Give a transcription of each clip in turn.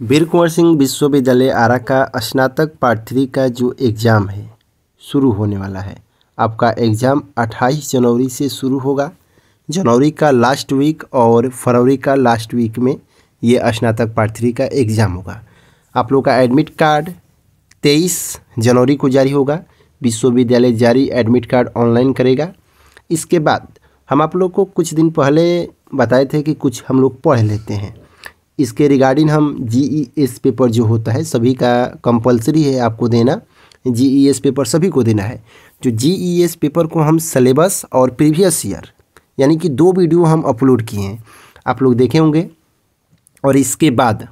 वीर कुंवर सिंह विश्वविद्यालय आरा का स्नातक पार्ट थ्री का जो एग्ज़ाम है शुरू होने वाला है आपका एग्ज़ाम 28 जनवरी से शुरू होगा जनवरी का लास्ट वीक और फरवरी का लास्ट वीक में ये स्नातक पार्ट थ्री का एग्ज़ाम होगा आप लोग का एडमिट कार्ड 23 जनवरी को जारी होगा विश्वविद्यालय जारी एडमिट कार्ड ऑनलाइन करेगा इसके बाद हम आप लोग को कुछ दिन पहले बताए थे कि कुछ हम लोग पढ़ लेते हैं इसके रिगार्डिंग हम जी एस पेपर जो होता है सभी का कंपलसरी है आपको देना जी एस पेपर सभी को देना है जो जी एस पेपर को हम सलेबस और प्रीवियस ईयर यानी कि दो वीडियो हम अपलोड किए हैं आप लोग देखे होंगे और इसके बाद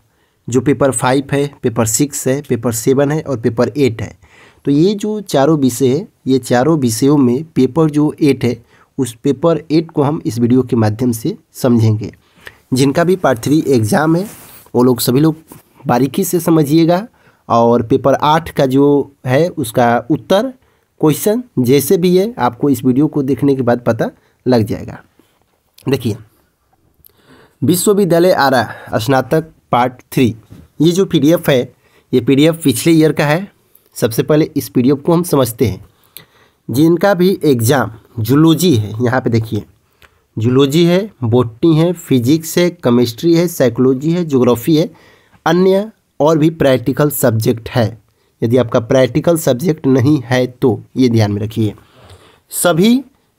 जो पेपर फाइव है पेपर सिक्स है पेपर सेवन है और पेपर एट है तो ये जो चारों विषय है ये चारों विषयों में पेपर जो एट है उस पेपर एट को हम इस वीडियो के माध्यम से समझेंगे जिनका भी पार्ट थ्री एग्ज़ाम है वो लोग सभी लोग बारीकी से समझिएगा और पेपर आठ का जो है उसका उत्तर क्वेश्चन जैसे भी है आपको इस वीडियो को देखने के बाद पता लग जाएगा देखिए विश्वविद्यालय आरा स्नातक पार्ट थ्री ये जो पीडीएफ है ये पीडीएफ पिछले ईयर का है सबसे पहले इस पीडीएफ को हम समझते हैं जिनका भी एग्ज़ाम जुलोजी है यहाँ पे देखिए जूलॉजी है बोटनी है फिजिक्स है केमिस्ट्री है साइकोलॉजी है जोग्राफी है अन्य और भी प्रैक्टिकल सब्जेक्ट है यदि आपका प्रैक्टिकल सब्जेक्ट नहीं है तो ये ध्यान में रखिए सभी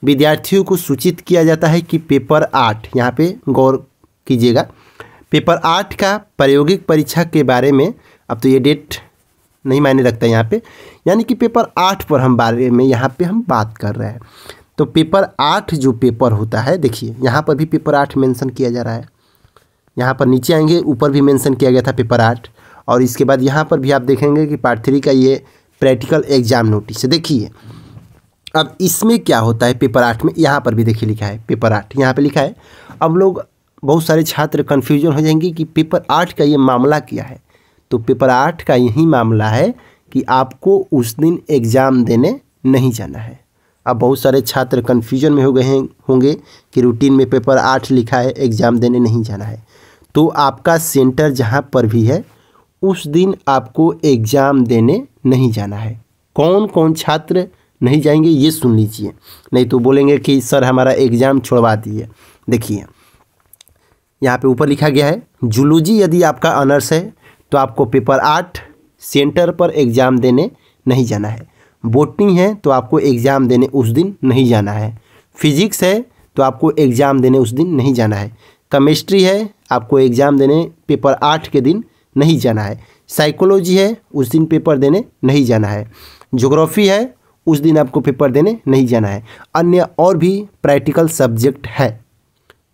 विद्यार्थियों को सूचित किया जाता है कि पेपर आठ यहाँ पे गौर कीजिएगा पेपर आठ का प्रायोगिक परीक्षा के बारे में अब तो ये डेट नहीं मायने रखता यहाँ पे यानी कि पेपर आठ पर हम बारे में यहाँ पे हम बात कर रहे हैं तो पेपर आठ जो पेपर होता है देखिए यहाँ पर भी पेपर आठ मेंशन किया जा रहा है यहाँ पर नीचे आएंगे ऊपर भी मेंशन किया गया था पेपर आठ और इसके बाद यहाँ पर भी आप देखेंगे कि पार्ट थ्री का ये प्रैक्टिकल एग्जाम नोटिस देखिए अब इसमें क्या होता है पेपर आठ में यहाँ पर भी देखिए लिखा है पेपर आठ यहाँ पर लिखा है अब लोग बहुत सारे छात्र कन्फ्यूजन हो जाएंगे कि पेपर आठ का ये मामला क्या है तो पेपर आठ का यही मामला है कि आपको उस दिन एग्ज़ाम देने नहीं जाना है अब बहुत सारे छात्र कन्फ्यूजन में हो गए हैं होंगे कि रूटीन में पेपर आठ लिखा है एग्ज़ाम देने नहीं जाना है तो आपका सेंटर जहाँ पर भी है उस दिन आपको एग्ज़ाम देने नहीं जाना है कौन कौन छात्र नहीं जाएंगे ये सुन लीजिए नहीं तो बोलेंगे कि सर हमारा एग्ज़ाम छोड़वा दिए देखिए यहाँ पे ऊपर लिखा गया है जूलॉजी यदि आपका ऑनर्स है तो आपको पेपर आठ सेंटर पर एग्ज़ाम देने नहीं जाना है बोटनी है तो आपको एग्ज़ाम देने उस दिन नहीं जाना है फिजिक्स है तो आपको एग्ज़ाम देने उस दिन नहीं जाना है केमिस्ट्री है आपको एग्ज़ाम देने पेपर आठ के दिन नहीं जाना है साइकोलॉजी है उस दिन पेपर देने नहीं जाना है जोग्राफ़ी है उस दिन आपको पेपर देने नहीं जाना है अन्य और भी प्रैक्टिकल सब्जेक्ट है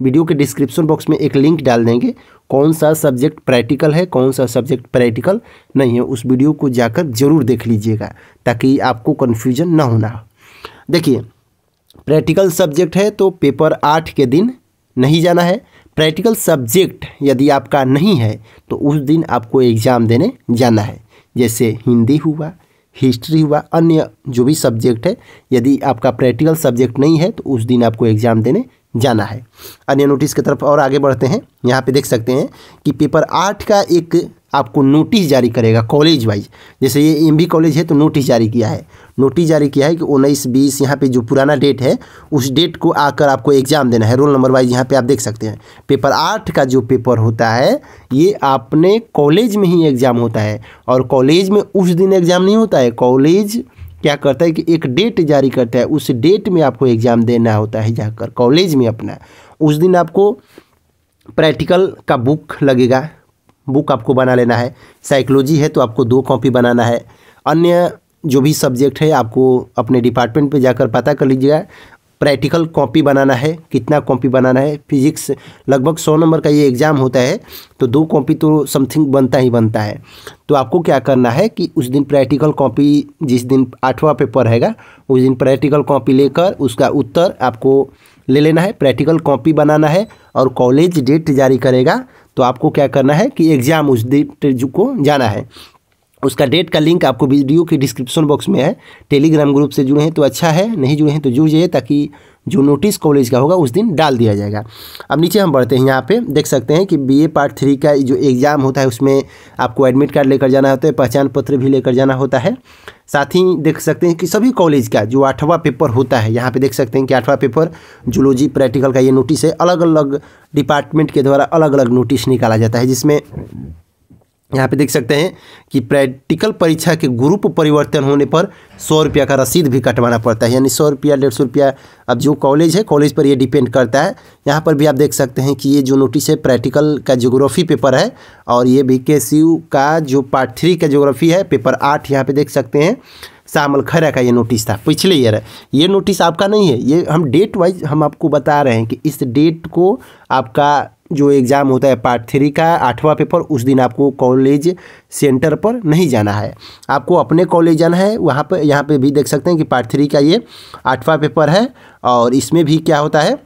वीडियो के डिस्क्रिप्शन बॉक्स में एक लिंक डाल देंगे कौन सा सब्जेक्ट प्रैक्टिकल है कौन सा सब्जेक्ट प्रैक्टिकल नहीं है उस वीडियो को जाकर जरूर देख लीजिएगा ताकि आपको कन्फ्यूजन ना होना हो देखिए प्रैक्टिकल सब्जेक्ट है तो पेपर आठ के दिन नहीं जाना है प्रैक्टिकल सब्जेक्ट यदि आपका नहीं है तो उस दिन आपको एग्ज़ाम देने जाना है जैसे हिंदी हुआ हिस्ट्री हुआ अन्य जो भी सब्जेक्ट है यदि आपका प्रैक्टिकल सब्जेक्ट नहीं है तो उस दिन आपको एग्ज़ाम देने जाना है अन्य नोटिस की तरफ और आगे बढ़ते हैं यहाँ पे देख सकते हैं कि पेपर आठ का एक आपको नोटिस जारी करेगा कॉलेज वाइज जैसे ये एम बी कॉलेज है तो नोटिस जारी किया है नोटिस जारी किया है कि उन्नीस बीस यहाँ पे जो पुराना डेट है उस डेट को आकर आपको एग्ज़ाम देना है रोल नंबर वाइज यहाँ पे आप देख सकते हैं पेपर आठ का जो पेपर होता है ये आपने कॉलेज में ही एग्ज़ाम होता है और कॉलेज में उस दिन एग्ज़ाम नहीं होता है कॉलेज क्या करता है कि एक डेट जारी करता है उस डेट में आपको एग्ज़ाम देना होता है जाकर कॉलेज में अपना उस दिन आपको प्रैक्टिकल का बुक लगेगा बुक आपको बना लेना है साइकोलॉजी है तो आपको दो कॉपी बनाना है अन्य जो भी सब्जेक्ट है आपको अपने डिपार्टमेंट पे जाकर पता कर लीजिएगा प्रैक्टिकल कॉपी बनाना है कितना कॉपी बनाना है फिजिक्स लगभग सौ नंबर का ये एग्ज़ाम होता है तो दो कॉपी तो समथिंग बनता ही बनता है तो आपको क्या करना है कि उस दिन प्रैक्टिकल कॉपी जिस दिन आठवां पेपर रहेगा उस दिन प्रैक्टिकल कॉपी लेकर उसका उत्तर आपको ले लेना है प्रैक्टिकल कॉपी बनाना है और कॉलेज डेट जारी करेगा तो आपको क्या करना है कि एग्ज़ाम उस डेट को जाना है उसका डेट का लिंक आपको वीडियो के डिस्क्रिप्शन बॉक्स में है टेलीग्राम ग्रुप से जुड़े हैं तो अच्छा है नहीं जुड़े हैं तो जुड़ जाइए ताकि जो नोटिस कॉलेज का होगा उस दिन डाल दिया जाएगा अब नीचे हम बढ़ते हैं यहाँ पे देख सकते हैं कि बीए पार्ट थ्री का जो एग्ज़ाम होता है उसमें आपको एडमिट कार्ड लेकर जाना होता है पहचान पत्र भी लेकर जाना होता है साथ ही देख सकते हैं कि सभी कॉलेज का जो आठवां पेपर होता है यहाँ पे देख सकते हैं कि आठवां पेपर जूलॉजी प्रैक्टिकल का ये नोटिस है अलग अलग डिपार्टमेंट के द्वारा अलग अलग नोटिस निकाला जाता है जिसमें यहाँ पे देख सकते हैं कि प्रैक्टिकल परीक्षा के ग्रुप परिवर्तन होने पर सौ रुपया का रसीद भी कटवाना पड़ता है यानी सौ रुपया डेढ़ सौ रुपया अब जो कॉलेज है कॉलेज पर ये डिपेंड करता है यहाँ पर भी आप देख सकते हैं कि ये जो नोटिस है प्रैक्टिकल का जोग्राफी पेपर है और ये भी के का जो पार्ट थ्री का ज्योग्राफी है पेपर आठ यहाँ पर देख सकते हैं शामल खरा का ये नोटिस था पिछले ईयर है ये नोटिस आपका नहीं है ये हम डेट वाइज हम आपको बता रहे हैं कि इस डेट को आपका जो एग्ज़ाम होता है पार्ट थ्री का आठवां पेपर उस दिन आपको कॉलेज सेंटर पर नहीं जाना है आपको अपने कॉलेज जाना है वहाँ पर यहाँ पे भी देख सकते हैं कि पार्ट थ्री का ये आठवां पेपर है और इसमें भी क्या होता है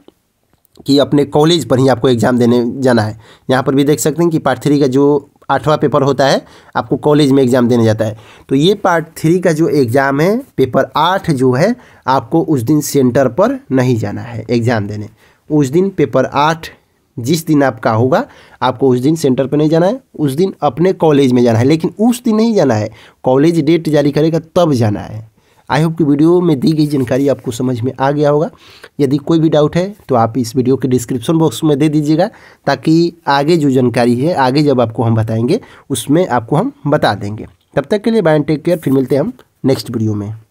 कि अपने कॉलेज पर ही आपको एग्ज़ाम देने जाना है यहाँ पर भी देख सकते हैं कि पार्ट थ्री का जो आठवां पेपर होता है आपको कॉलेज में एग्ज़ाम देने जाता है तो ये पार्ट थ्री का जो एग्ज़ाम है पेपर आठ जो है आपको उस दिन सेंटर पर नहीं जाना है एग्ज़ाम देने उस दिन पेपर आठ जिस दिन आपका होगा आपको उस दिन सेंटर पर नहीं जाना है उस दिन अपने कॉलेज में जाना है लेकिन उस दिन नहीं जाना है कॉलेज डेट जारी करेगा तब जाना है आई होप कि वीडियो में दी गई जानकारी आपको समझ में आ गया होगा यदि कोई भी डाउट है तो आप इस वीडियो के डिस्क्रिप्शन बॉक्स में दे दीजिएगा ताकि आगे जो जानकारी है आगे जब आपको हम बताएंगे उसमें आपको हम बता देंगे तब तक के लिए बाय टेक केयर फिर मिलते हैं हम नेक्स्ट वीडियो में